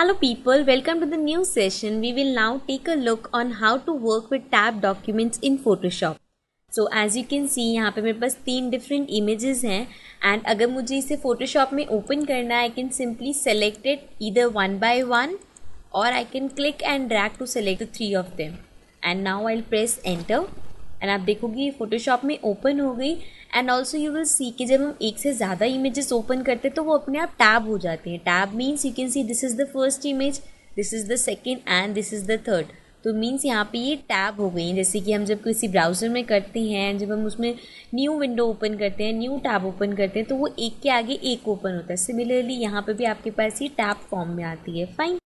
Hello people, welcome to the new session. We will now take a look on how to work with tab documents in Photoshop. So as you can see यहाँ पे मेरे पास तीन different images हैं and अगर मुझे इसे Photoshop में open करना है I can simply select it either one by one और I can click and drag to select the three of them and now I press enter and आप देखोगे फोटोशॉप में ओपन हो गई and also you will see कि जब हम एक से ज़्यादा इमेजेस ओपन करते हैं तो वो अपने आप टैब हो जाते हैं tab means you can see this is the first image this is the second and this is the third तो मीन्स यहाँ पे ये टैब हो गई हैं जैसे कि हम जब किसी ब्राउज़र में करते हैं जब हम उसमें न्यू विंडो ओपन करते हैं न्यू टैब ओपन करते हैं तो वो एक के आगे एक ओपन होता है सिमिलरली यहाँ पे भी आपके पास ये टैब फॉर्म में आती है फाइन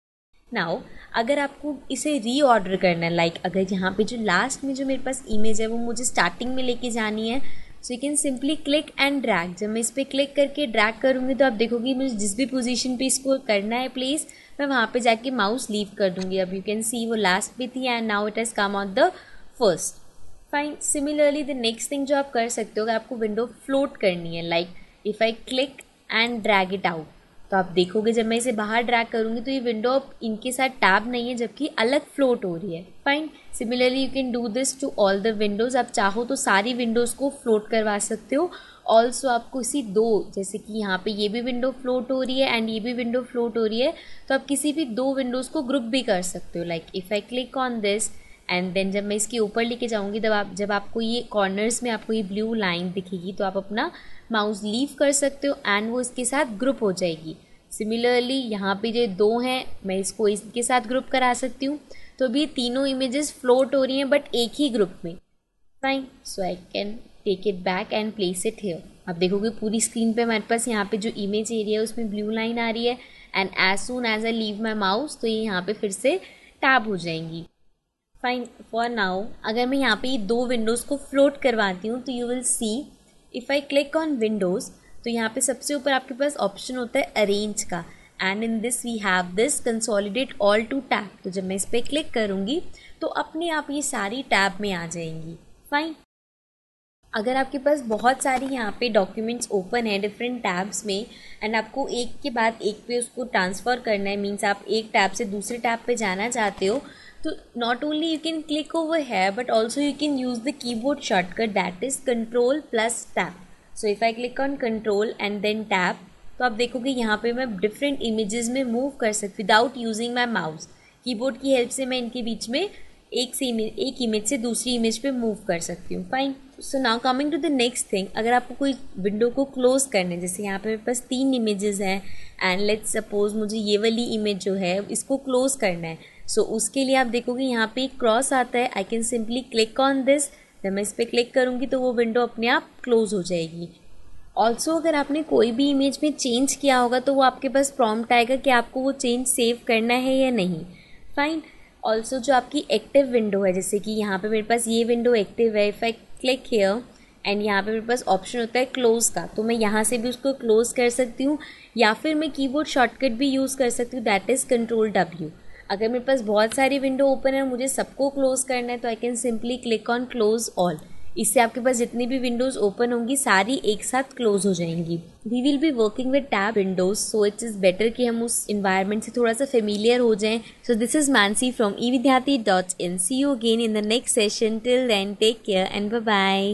नाउ अगर आपको इसे रीऑर्डर करना है लाइक अगर यहाँ पे जो लास्ट में जो मेरे पास इमेज है वो मुझे स्टार्टिंग में लेके जानी है so you can simply click and drag जब मैं इस पर क्लिक करके ड्रैग करूँगी तो आप देखोगे मुझे जिस भी पोजीशन पे इसको करना है प्लेस मैं वहाँ पे जाके माउस लीव कर दूँगी अब यू कैन सी वो लास्ट पे थी and now it has come on the first fine similarly the next thing जो आप कर सकते हो आपको विंडो फ्लोट करनी है like if I click and drag it out तो आप देखोगे जब मैं इसे बाहर ड्रैग करूँगी तो ये विंडो अब इनके साथ टैब नहीं है जबकि अलग फ्लोट हो रही है fine similarly you can do this to all the windows आप चाहो तो सारी विंडोज़ को फ्लोट करवा सकते हो ऑल्सो आपको किसी दो जैसे कि यहाँ पे ये भी विंडो फ्लोट हो रही है एंड ये भी विंडो फ्लोट हो रही है तो आप किसी भी दो विंडोज़ को ग्रुप भी कर सकते हो like if I click on this and then जब मैं इसके ऊपर लेके जाऊँगी तब आप जब आपको ये कॉर्नर्स में आपको ये ब्लू लाइन दिखेगी तो आप अपना माउस लीव कर सकते हो एंड वो इसके साथ ग्रुप हो जाएगी सिमिलरली यहाँ पे जो दो हैं मैं इसको इसके साथ ग्रुप करा सकती हूँ तो अभी तीनों इमेजेस फ्लोट हो रही हैं बट एक ही ग्रुप में fine so I can take it back and place it here आप देखोगे पूरी स्क्रीन पे हमारे पास यहाँ पे जो इमेज एरिया है उसमें ब्लू लाइन आ रही है and as soon as I leave my mouse तो ये यहाँ पे फिर से टैब हो जाएंगी फाइन फॉर नाउ अगर मैं यहाँ पे ये दो विंडोज़ को फ्लोट करवाती हूँ तो you will see if I click on windows तो यहाँ पे सबसे ऊपर आपके पास ऑप्शन होता है अरेंज का and in this we have this consolidate all to tab तो जब मैं इस पर क्लिक करूँगी तो अपने आप ये सारी टैब में आ जाएंगी फाइन अगर आपके पास बहुत सारी यहाँ पे डॉक्यूमेंट्स ओपन है डिफरेंट टैब्स में एंड आपको एक के बाद एक पे उसको ट्रांसफ़र करना है मीन्स आप एक टैब से दूसरे टैब पे जाना चाहते हो not only you can click over है but also you can use the keyboard shortcut that is control plus tab so if I click on control and then tab तो आप देखोगे यहाँ पे मैं डिफरेंट इमेजेस में move कर सकती without using my mouse keyboard की हेल्प से मैं इनके बीच में एक से इमेज एक इमेज से दूसरी इमेज पे मूव कर सकती हूँ fine so now coming to the next thing अगर आपको कोई विंडो को क्लोज करने जैसे यहाँ पे मेरे पास तीन इमेजेस हैं एंड लेट्स सपोज मुझे ये वाली इमेज जो है इसको क्लोज करना है सो so, उसके लिए आप देखोगे यहाँ पे एक क्रॉस आता है I can simply click on this जब मैं इस पर क्लिक करूँगी तो वो विंडो अपने आप क्लोज हो जाएगी ऑल्सो अगर आपने कोई भी इमेज में चेंज किया होगा तो वो आपके पास प्रॉम्प्ट आएगा कि आपको वो चेंज सेव करना है या नहीं फाइन ऑल्सो जो आपकी एक्टिव विंडो है जैसे कि यहाँ पे मेरे पास ये विंडो एक्टिव है if I click here and यहाँ पे मेरे पास ऑप्शन होता है क्लोज़ का तो मैं यहाँ से भी उसको क्लोज़ कर सकती हूँ या फिर मैं कीबोर्ड शॉर्टकट भी यूज़ कर सकती हूँ दैट इज़ कंट्रोल डब्ल्यू अगर मेरे पास बहुत सारी विंडो ओपन है और मुझे सबको क्लोज करना है तो I can simply click on close all इससे आपके पास जितनी भी विंडोज़ ओपन होंगी सारी एक साथ क्लोज हो जाएंगी we will be working with tab windows so it's is better कि हम उस इन्वायरमेंट से थोड़ा सा फेमिलियर हो जाएं so this is Mansi from e Vidyarthi dot in see you again in the next session till then take care and bye